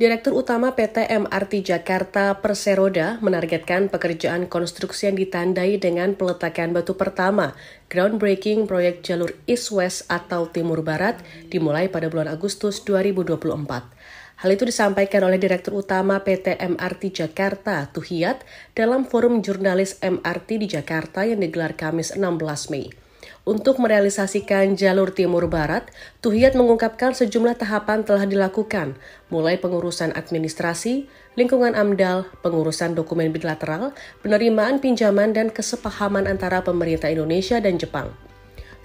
Direktur Utama PT MRT Jakarta Perseroda menargetkan pekerjaan konstruksi yang ditandai dengan peletakan batu pertama groundbreaking proyek jalur East West atau Timur Barat dimulai pada bulan Agustus 2024. Hal itu disampaikan oleh Direktur Utama PT MRT Jakarta, Tuhiat, dalam forum jurnalis MRT di Jakarta yang digelar Kamis 16 Mei. Untuk merealisasikan jalur timur barat, Tuhiat mengungkapkan sejumlah tahapan telah dilakukan, mulai pengurusan administrasi, lingkungan AMDAL, pengurusan dokumen bilateral, penerimaan pinjaman dan kesepahaman antara pemerintah Indonesia dan Jepang.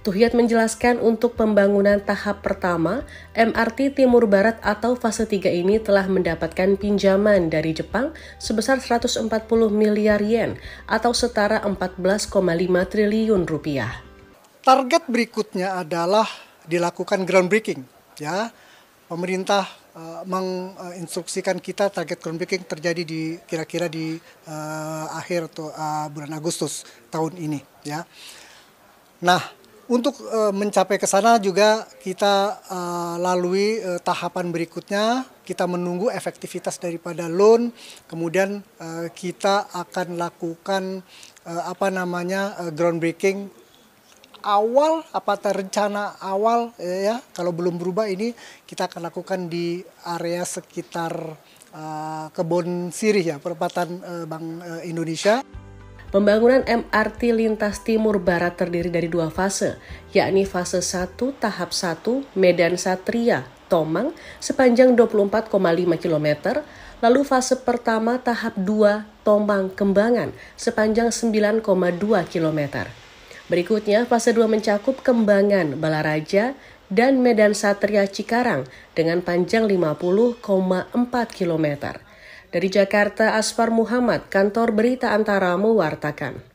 Tuhiat menjelaskan untuk pembangunan tahap pertama, MRT Timur Barat atau fase 3 ini telah mendapatkan pinjaman dari Jepang sebesar 140 miliar yen atau setara 14,5 triliun rupiah. Target berikutnya adalah dilakukan groundbreaking ya. Pemerintah uh, menginstruksikan kita target groundbreaking terjadi di kira-kira di uh, akhir atau uh, bulan Agustus tahun ini ya. Nah, untuk uh, mencapai ke sana juga kita uh, lalui uh, tahapan berikutnya, kita menunggu efektivitas daripada loan, kemudian kita akan lakukan apa namanya groundbreaking awal, apa rencana awal ya kalau belum berubah ini kita akan lakukan di area sekitar uh, eh, kebon sirih ya perempatan uh, Bank uh, Indonesia. Pembangunan MRT lintas timur barat terdiri dari dua fase, yakni fase 1 tahap 1 Medan Satria Tomang sepanjang 24,5 km, lalu fase pertama tahap 2 Tomang Kembangan sepanjang 9,2 km. Berikutnya, fase 2 mencakup Kembangan, Balaraja, dan Medan Satria Cikarang dengan panjang 50,4 km. Dari Jakarta, Asfar Muhammad, kantor berita Antaramu, wartakan.